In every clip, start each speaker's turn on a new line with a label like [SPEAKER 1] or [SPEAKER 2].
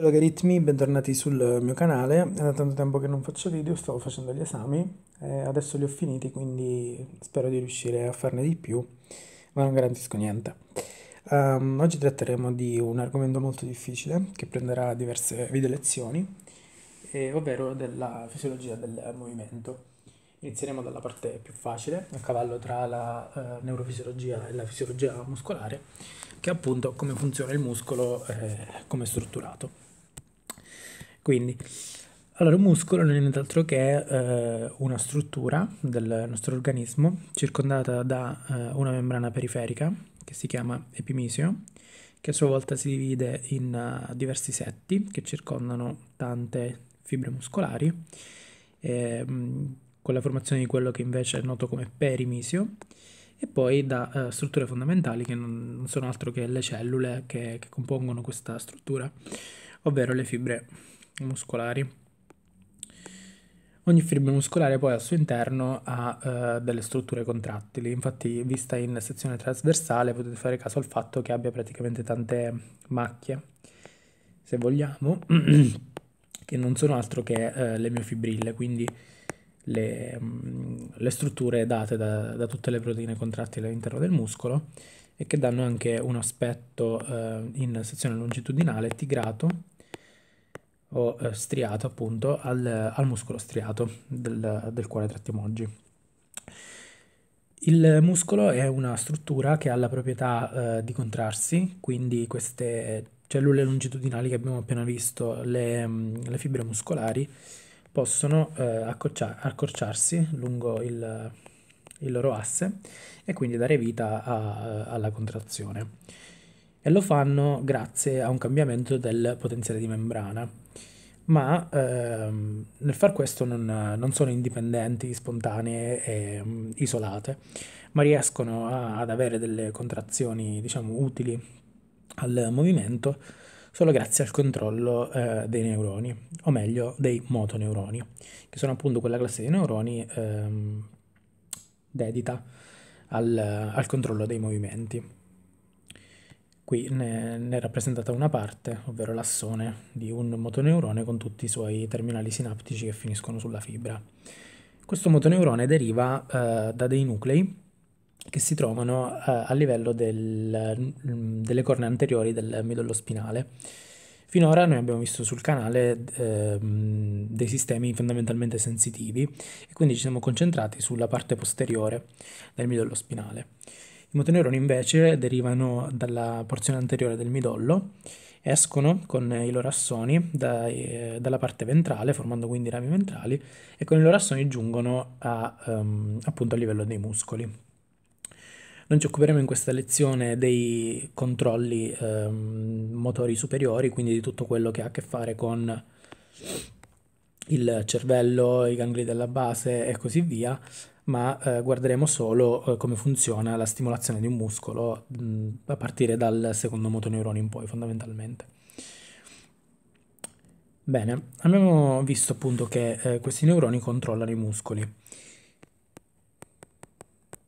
[SPEAKER 1] logaritmi, bentornati sul mio canale, è da tanto tempo che non faccio video, stavo facendo gli esami, eh, adesso li ho finiti quindi spero di riuscire a farne di più, ma non garantisco niente. Um, oggi tratteremo di un argomento molto difficile che prenderà diverse video lezioni, eh, ovvero della fisiologia del movimento. Inizieremo dalla parte più facile, a cavallo tra la eh, neurofisiologia e la fisiologia muscolare, che è appunto come funziona il muscolo, eh, come è strutturato. Quindi, allora, un muscolo non è nient'altro che eh, una struttura del nostro organismo circondata da eh, una membrana periferica che si chiama epimisio, che a sua volta si divide in uh, diversi setti che circondano tante fibre muscolari, eh, con la formazione di quello che invece è noto come perimisio, e poi da uh, strutture fondamentali che non, non, sono altro che le cellule che, che compongono questa struttura, ovvero le fibre muscolari. Ogni fibbra muscolare poi al suo interno ha eh, delle strutture contrattili, infatti vista in sezione trasversale potete fare caso al fatto che abbia praticamente tante macchie, se vogliamo, che non sono altro che eh, le miofibrille, quindi le, mm, le strutture date da, da, tutte le proteine contrattili all'interno del muscolo e che danno anche un aspetto eh, in sezione longitudinale tigrato o eh, striato appunto al, al, muscolo striato del, del quale trattiamo oggi. Il muscolo è una struttura che ha la proprietà eh, di contrarsi, quindi queste cellule longitudinali che abbiamo appena visto, le, mm, le fibre muscolari, possono eh, accorciarsi lungo il, il, loro asse e quindi dare vita a, eh, alla contrazione e lo fanno grazie a un cambiamento del potenziale di membrana. Ma ehm, nel far questo non, non, sono indipendenti, spontanee e mh, mm, isolate, ma riescono a, ad avere delle contrazioni diciamo, utili al movimento solo grazie al controllo eh, dei neuroni, o meglio dei motoneuroni, che sono appunto quella classe di neuroni ehm, dedita al, al controllo dei movimenti. Qui ne, ne, è rappresentata una parte, ovvero l'assone di un motoneurone con tutti i suoi terminali sinaptici che finiscono sulla fibra. Questo motoneurone deriva eh, da dei nuclei che si trovano eh, a livello del, mm, delle corne anteriori del midollo spinale. Finora noi abbiamo visto sul canale eh, dei sistemi fondamentalmente sensitivi e quindi ci siamo concentrati sulla parte posteriore del midollo spinale. I motoneuroni invece derivano dalla porzione anteriore del midollo, escono con i loro assoni dai, dalla parte ventrale, formando quindi rami ventrali, e con i loro assoni giungono a, um, appunto a livello dei muscoli. Non ci occuperemo in questa lezione dei controlli um, motori superiori, quindi di tutto quello che ha a che fare con il cervello, i gangli della base e così via, ma eh, guarderemo solo eh, come funziona la stimolazione di un muscolo mh, mm, a partire dal secondo motoneurone in poi fondamentalmente. Bene, abbiamo visto appunto che eh, questi neuroni controllano i muscoli.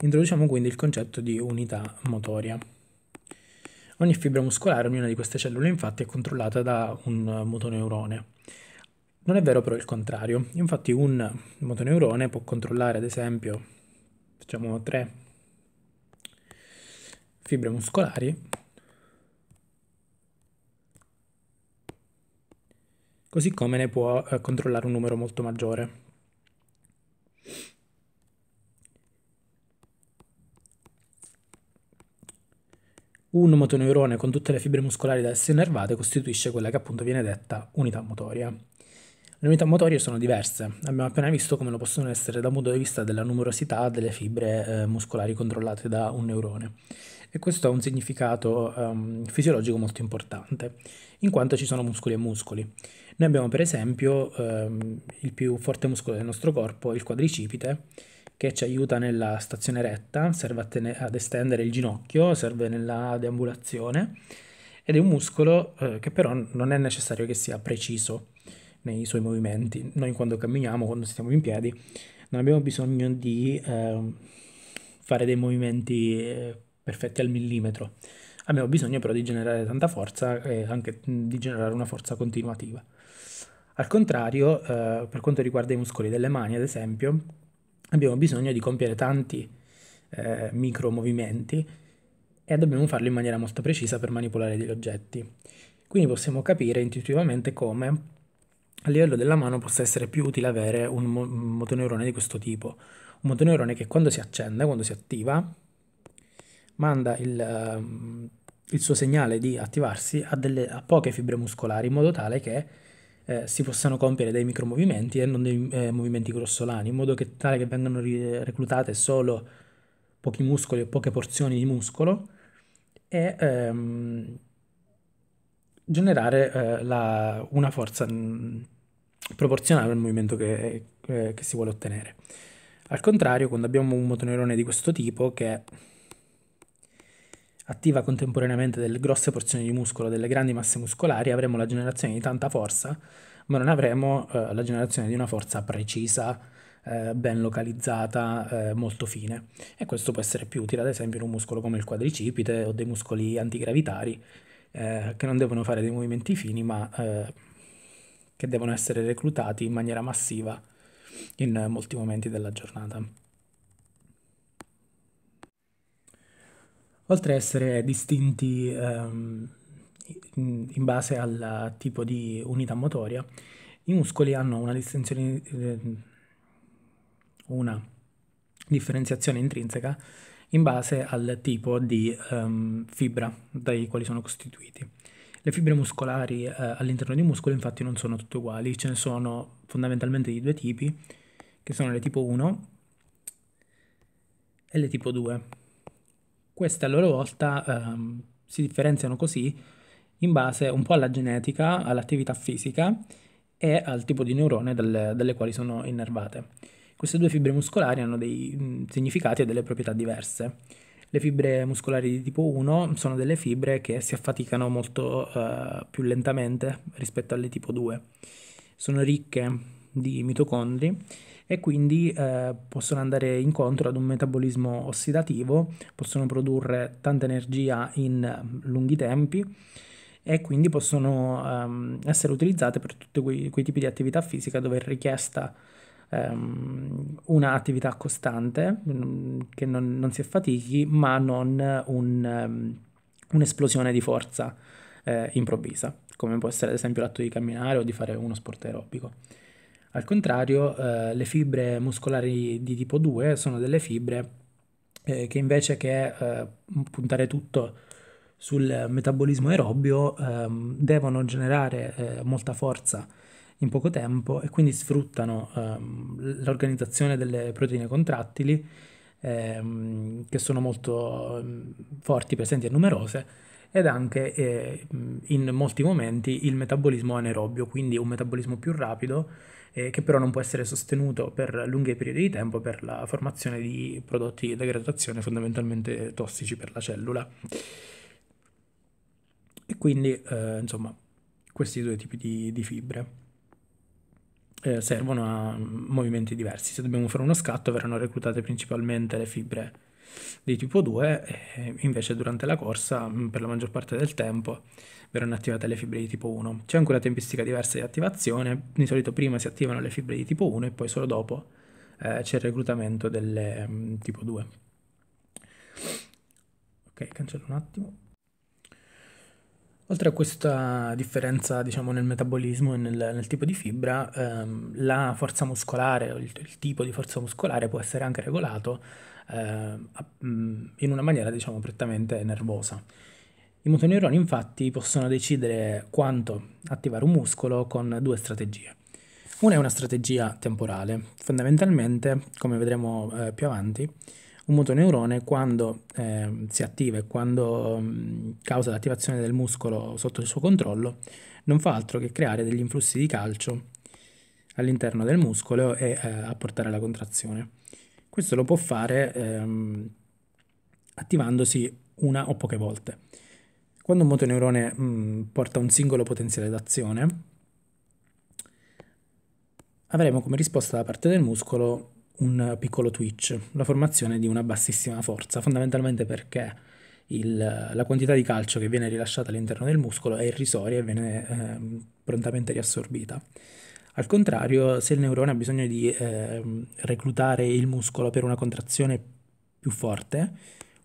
[SPEAKER 1] Introduciamo quindi il concetto di unità motoria. Ogni fibra muscolare, ognuna di queste cellule infatti, è controllata da un motoneurone non è vero però il contrario, infatti un motoneurone può controllare ad esempio, facciamo tre fibre muscolari, così come ne può eh, controllare un numero molto maggiore. Un motoneurone con tutte le fibre muscolari da esse innervate costituisce quella che appunto viene detta unità motoria. Le unità motorie sono diverse, abbiamo appena visto come lo possono essere dal punto di vista della numerosità delle fibre eh, muscolari controllate da un neurone. E questo ha un significato um, fisiologico molto importante, in quanto ci sono muscoli e muscoli. Noi abbiamo per esempio um, il più forte muscolo del nostro corpo, il quadricipite, che ci aiuta nella stazione retta, serve ten- ad estendere il ginocchio, serve nella deambulazione ed è un muscolo eh, che però non è necessario che sia preciso nei suoi movimenti. Noi quando camminiamo, quando stiamo in piedi, non abbiamo bisogno di eh, fare dei movimenti eh, perfetti al millimetro, abbiamo bisogno però di generare tanta forza e anche di generare una forza continuativa. Al contrario, eh, per quanto riguarda i muscoli delle mani, ad esempio, abbiamo bisogno di compiere tanti eh, micro movimenti e dobbiamo farlo in maniera molto precisa per manipolare degli oggetti. Quindi possiamo capire intuitivamente come a livello della mano possa essere più utile avere un motoneurone di questo tipo. Un motoneurone che quando si accende, quando si attiva, manda il, ehm, il suo segnale di attivarsi a, delle, a, poche fibre muscolari in modo tale che eh, si possano compiere dei micromovimenti e non dei eh, movimenti grossolani, in modo che tale che vengano reclutate solo pochi muscoli o poche porzioni di muscolo e ehm, generare eh, la, una forza mh, mm, proporzionale al movimento che, eh, che si vuole ottenere. Al contrario, quando abbiamo un motoneurone di questo tipo che attiva contemporaneamente delle grosse porzioni di muscolo, delle grandi masse muscolari, avremo la generazione di tanta forza, ma non avremo eh, la generazione di una forza precisa, eh, ben localizzata, eh, molto fine. E questo può essere più utile ad esempio in un muscolo come il quadricipite o dei muscoli antigravitari, eh, che non devono fare dei movimenti fini, ma eh, che devono essere reclutati in maniera massiva in molti momenti della giornata. Oltre a essere distinti ehm, in base al tipo di unità motoria, i muscoli hanno una distinzione, ehm, una differenziazione intrinseca in base al tipo di ehm, fibra dai quali sono costituiti. Le fibre muscolari eh, all'interno dei muscoli infatti non sono tutte uguali, ce ne sono fondamentalmente di due tipi, che sono le tipo 1 e le tipo 2. Queste a loro volta ehm, si differenziano così in base un po' alla genetica, all'attività fisica e al tipo di neurone dalle, dalle quali sono innervate. Queste due fibre muscolari hanno dei mh, mm, significati e delle proprietà diverse. Le fibre muscolari di tipo 1 sono delle fibre che si affaticano molto eh, più lentamente rispetto alle tipo 2. Sono ricche di mitocondri e quindi eh, possono andare incontro ad un metabolismo ossidativo, possono produrre tanta energia in lunghi tempi e quindi possono ehm, essere utilizzate per tutti quei, quei, tipi di attività fisica dove è richiesta Ehm, una attività costante, mm, che non, non, si affatichi, ma non un, um, un'esplosione di forza eh, improvvisa, come può essere ad esempio l'atto di camminare o di fare uno sport aerobico. Al contrario, eh, le fibre muscolari di tipo 2 sono delle fibre eh, che invece che eh, puntare tutto sul metabolismo aerobio ehm, devono generare eh, molta forza in poco tempo e quindi sfruttano ehm, l'organizzazione delle proteine contrattili ehm, che sono molto ehm, forti, presenti e numerose ed anche eh, in molti momenti il metabolismo anaerobio, quindi un metabolismo più rapido eh, che però non può essere sostenuto per lunghi periodi di tempo per la formazione di prodotti da gradazione fondamentalmente tossici per la cellula. E quindi, eh, insomma, questi due tipi di, di fibre eh, servono a movimenti diversi. Se dobbiamo fare uno scatto verranno reclutate principalmente le fibre di tipo 2 e invece durante la corsa mm, per la maggior parte del tempo verranno attivate le fibre di tipo 1. C'è anche una tempistica diversa di attivazione, di solito prima si attivano le fibre di tipo 1 e poi solo dopo eh, c'è il reclutamento delle mh, mm, tipo 2. Ok, cancello un attimo. Oltre a questa differenza diciamo, nel metabolismo e nel, nel tipo di fibra, ehm, la forza muscolare o il, il, tipo di forza muscolare può essere anche regolato ehm, in una maniera diciamo, prettamente nervosa. I motoneuroni infatti possono decidere quanto attivare un muscolo con due strategie. Una è una strategia temporale, fondamentalmente, come vedremo eh, più avanti, un motoneurone quando eh, si attiva e quando mh, mm, causa l'attivazione del muscolo sotto il suo controllo non fa altro che creare degli influssi di calcio all'interno del muscolo e eh, apportare la contrazione. Questo lo può fare ehm, attivandosi una o poche volte. Quando un motoneurone mh, mm, porta un singolo potenziale d'azione, avremo come risposta da parte del muscolo un piccolo twitch, la formazione di una bassissima forza, fondamentalmente perché il, la quantità di calcio che viene rilasciata all'interno del muscolo è irrisoria e viene eh, prontamente riassorbita. Al contrario, se il neurone ha bisogno di eh, reclutare il muscolo per una contrazione più forte,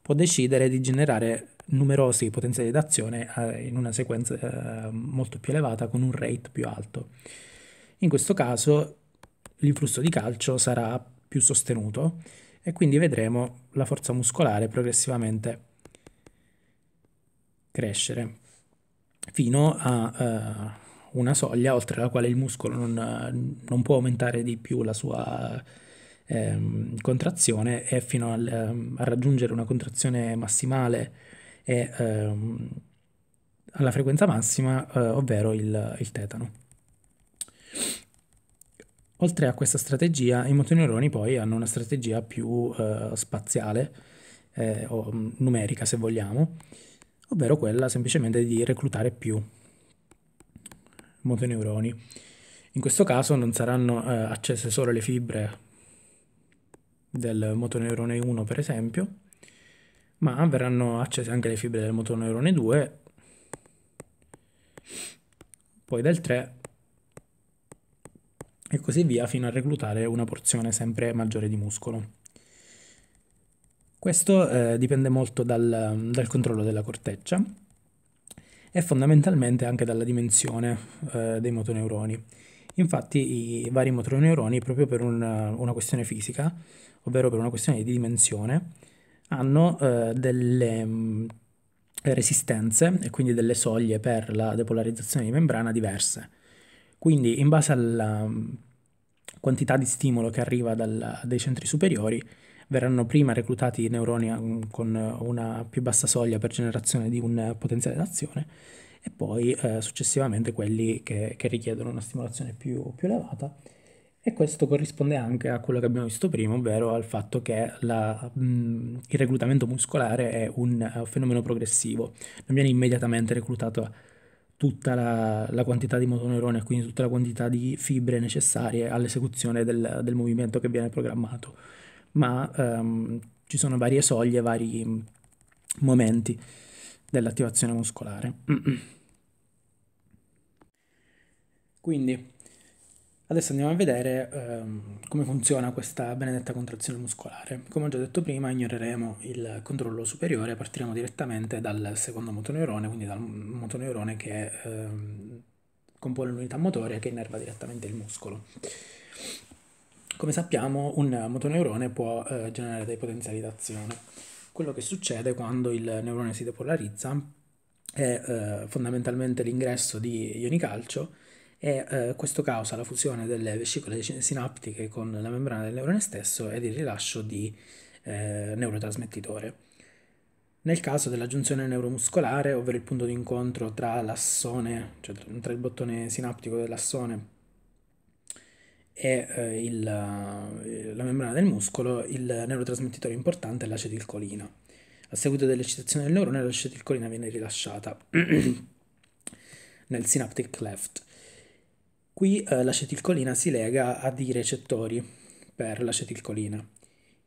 [SPEAKER 1] può decidere di generare numerosi potenziali d'azione eh, in una sequenza ehm, molto più elevata con un rate più alto. In questo caso l'influsso di calcio sarà più sostenuto e quindi vedremo la forza muscolare progressivamente crescere fino a uh, una soglia oltre la quale il muscolo non, non può aumentare di più la sua ehm, contrazione e fino al, ehm, a raggiungere una contrazione massimale e ehm, alla frequenza massima, eh, ovvero il, il tetano. Oltre a questa strategia, i motoneuroni poi hanno una strategia più eh, spaziale eh, o mm, numerica, se vogliamo, ovvero quella semplicemente di reclutare più motoneuroni. In questo caso non saranno eh, accese solo le fibre del motoneurone 1, per esempio, ma verranno accese anche le fibre del motoneurone 2, poi del 3 e così via fino a reclutare una porzione sempre maggiore di muscolo. Questo eh, dipende molto dal, dal, controllo della corteccia e fondamentalmente anche dalla dimensione eh, dei motoneuroni. Infatti i vari motoneuroni, proprio per una, una questione fisica, ovvero per una questione di dimensione, hanno eh, delle mh, mm, resistenze e quindi delle soglie per la depolarizzazione di membrana diverse. Quindi in base alla mm, quantità di stimolo che arriva dal, dai centri superiori verranno prima reclutati i neuroni mm, con una più bassa soglia per generazione di un potenziale d'azione e poi eh, successivamente quelli che, che, richiedono una stimolazione più, più, elevata e questo corrisponde anche a quello che abbiamo visto prima, ovvero al fatto che la, mh, mm, il reclutamento muscolare è un, è eh, un fenomeno progressivo, non viene immediatamente reclutato tutta la, la, quantità di motoneurone, quindi tutta la quantità di fibre necessarie all'esecuzione del, del movimento che viene programmato, ma ehm, ci sono varie soglie, vari mm, momenti dell'attivazione muscolare. Quindi Adesso andiamo a vedere ehm, come funziona questa benedetta contrazione muscolare. Come ho già detto prima, ignoreremo il controllo superiore, partiremo direttamente dal secondo motoneurone, quindi dal motoneurone che ehm, compone l'unità motoria che innerva direttamente il muscolo. Come sappiamo, un motoneurone può eh, generare dei potenziali d'azione. Quello che succede quando il neurone si depolarizza è eh, fondamentalmente l'ingresso di ioni calcio e eh, questo causa la fusione delle vescicole sinaptiche con la membrana del neurone stesso ed il rilascio di eh, neurotrasmettitore. Nel caso della giunzione neuromuscolare, ovvero il punto di incontro tra l'assone, cioè tra il bottone sinaptico dell'assone e eh, il, eh, la membrana del muscolo, il neurotrasmettitore importante è l'acetilcolina. A seguito dell'eccitazione del neurone, l'acetilcolina viene rilasciata nel synaptic cleft. Qui eh, l'acetilcolina si lega a dei recettori per l'acetilcolina.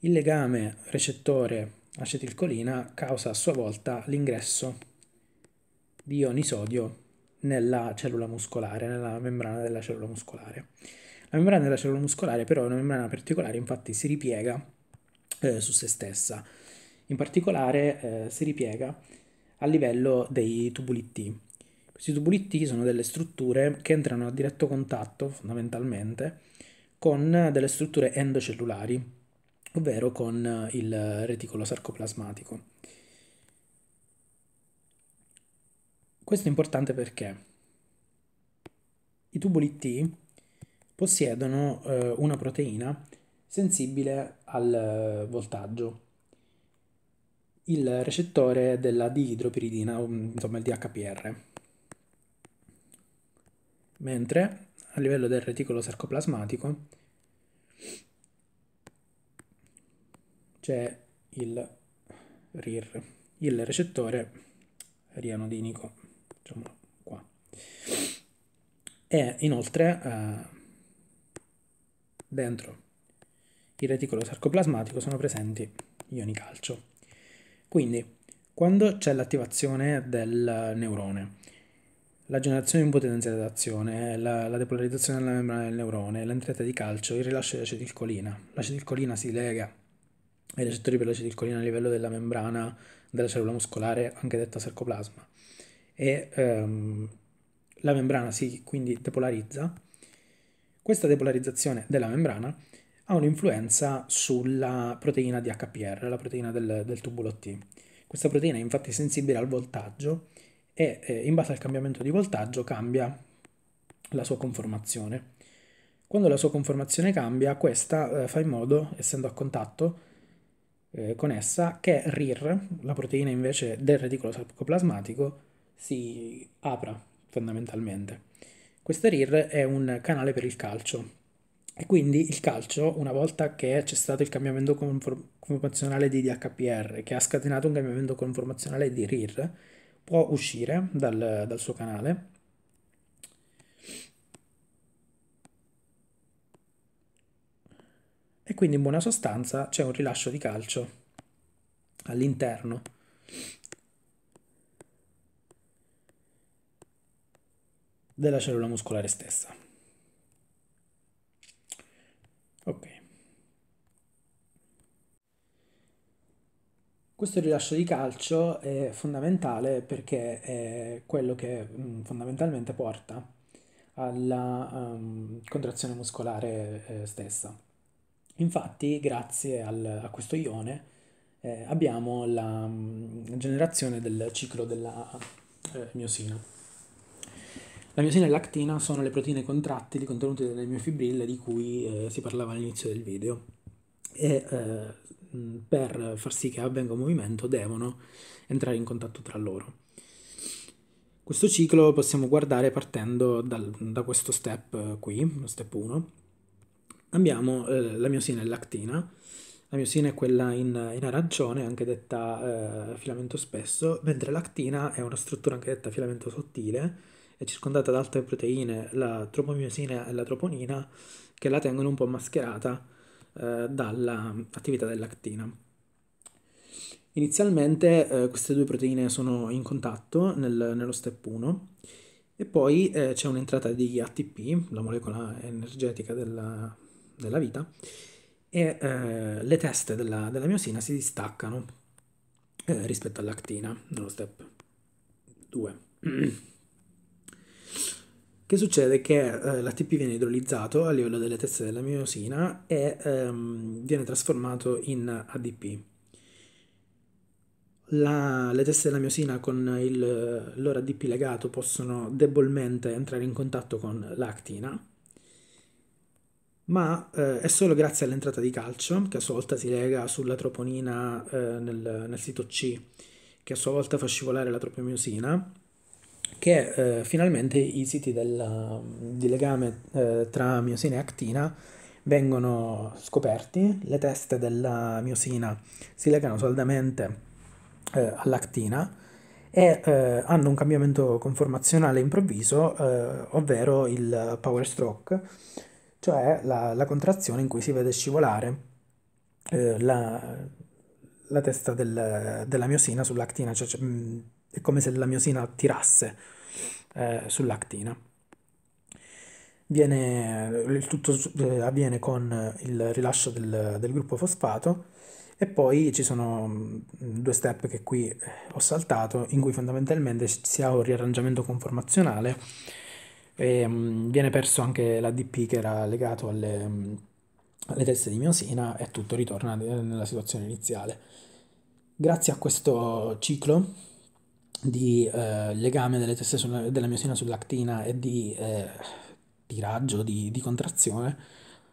[SPEAKER 1] Il legame recettore-acetilcolina causa a sua volta l'ingresso di ioni sodio nella cellula muscolare, nella membrana della cellula muscolare. La membrana della cellula muscolare però è una membrana particolare, infatti si ripiega eh, su se stessa. In particolare eh, si ripiega a livello dei tubuli T. Questi tubuli T sono delle strutture che entrano a diretto contatto, fondamentalmente, con delle strutture endocellulari, ovvero con il reticolo sarcoplasmatico. Questo è importante perché i tubuli T possiedono eh, una proteina sensibile al voltaggio, il recettore della diidropiridina, insomma il DHPR mentre a livello del reticolo sarcoplasmatico c'è il RIR, il recettore rianodinico, diciamo qua. E inoltre eh, dentro il reticolo sarcoplasmatico sono presenti ioni calcio. Quindi, quando c'è l'attivazione del neurone, la generazione in potenza di azione, eh, la, la, depolarizzazione della membrana del neurone, l'entrata di calcio, il rilascio di acetilcolina. L'acetilcolina si lega ai recettori per l'acetilcolina a livello della membrana della cellula muscolare, anche detta sarcoplasma. E ehm, la membrana si quindi depolarizza. Questa depolarizzazione della membrana ha un'influenza sulla proteina di HPR, la proteina del, del tubulo T. Questa proteina è infatti sensibile al voltaggio e eh, in base al cambiamento di voltaggio cambia la sua conformazione. Quando la sua conformazione cambia, questa eh, fa in modo, essendo a contatto eh, con essa, che RIR, la proteina invece del reticolo sarcoplasmatico, si apra fondamentalmente. Questa RIR è un canale per il calcio e quindi il calcio, una volta che c'è stato il cambiamento conform- conformazionale di DHPR, che ha scatenato un cambiamento conformazionale di RIR, può uscire dal, dal suo canale. E quindi in buona sostanza c'è un rilascio di calcio all'interno. della cellula muscolare stessa. Ok. Questo rilascio di calcio è fondamentale perché è quello che mh, mm, fondamentalmente porta alla um, contrazione muscolare eh, stessa. Infatti, grazie al, a questo ione, eh, abbiamo la mh, mm, generazione del ciclo della eh, miosina. La miosina e lactina sono le proteine contrattili contenute nelle miofibrille di cui eh, si parlava all'inizio del video e eh, mm, per far sì che avvenga un movimento devono entrare in contatto tra loro. Questo ciclo possiamo guardare partendo dal, da questo step eh, qui, lo step 1. Abbiamo eh, la miosina e l'actina. La miosina è quella in, in arancione, anche detta eh, filamento spesso, mentre l'actina è una struttura anche detta filamento sottile, è circondata da altre proteine, la tropomiosina e la troponina, che la tengono un po' mascherata eh, dall'attività del dell'actina. Inizialmente eh, queste due proteine sono in contatto nel, nello step 1 e poi eh, c'è un'entrata di ATP, la molecola energetica della, della vita, e eh, le teste della, della, miosina si distaccano eh, rispetto all'actina nello step 2. Che succede? Che eh, l'ATP viene idrolizzato a livello delle teste della miosina e ehm, viene trasformato in ADP. La, le teste della miosina con il loro ADP legato possono debolmente entrare in contatto con l'actina, ma eh, è solo grazie all'entrata di calcio, che a sua volta si lega sulla troponina eh, nel, nel sito C, che a sua volta fa scivolare la tropomiosina, che eh, finalmente i siti del, di legame eh, tra miosina e actina vengono scoperti, le teste della miosina si legano saldamente eh, all'actina e eh, hanno un cambiamento conformazionale improvviso, eh, ovvero il power stroke, cioè la, la contrazione in cui si vede scivolare eh, la, la, testa del, della miosina sull'actina, cioè, cioè, mm, è come se la miosina tirasse eh, sull'actina. Viene, il tutto eh, avviene con il rilascio del, del gruppo fosfato e poi ci sono mm, due step che qui eh, ho saltato, in cui fondamentalmente si ha un riarrangiamento conformazionale e um, viene perso anche l'ADP che era legato alle, um, alle, teste di miosina e tutto ritorna eh, nella situazione iniziale. Grazie a questo ciclo di eh, legame delle teste sulla, della miosina sull'actina e di eh, tiraggio, di, di, contrazione,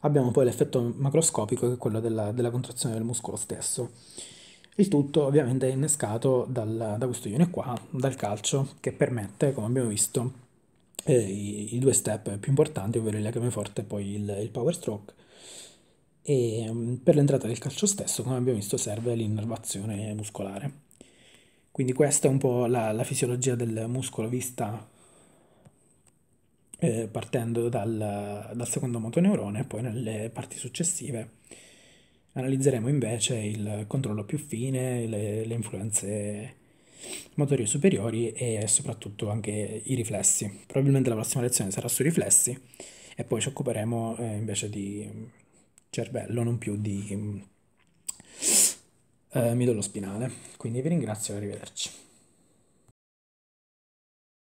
[SPEAKER 1] abbiamo poi l'effetto macroscopico che è quello della, della contrazione del muscolo stesso. Il tutto ovviamente è innescato dal, da questo ione qua, dal calcio, che permette, come abbiamo visto, eh, i, i, due step più importanti, ovvero il legame forte e poi il, il power stroke. E, mm, per l'entrata del calcio stesso, come abbiamo visto, serve l'innervazione muscolare. Quindi questa è un po' la, la fisiologia del muscolo vista eh, partendo dal, dal secondo motoneurone e poi nelle parti successive analizzeremo invece il controllo più fine, le, le influenze motorie superiori e soprattutto anche i riflessi. Probabilmente la prossima lezione sarà sui riflessi e poi ci occuperemo eh, invece di cervello, non più di eh, midollo spinale. Quindi vi ringrazio e arrivederci.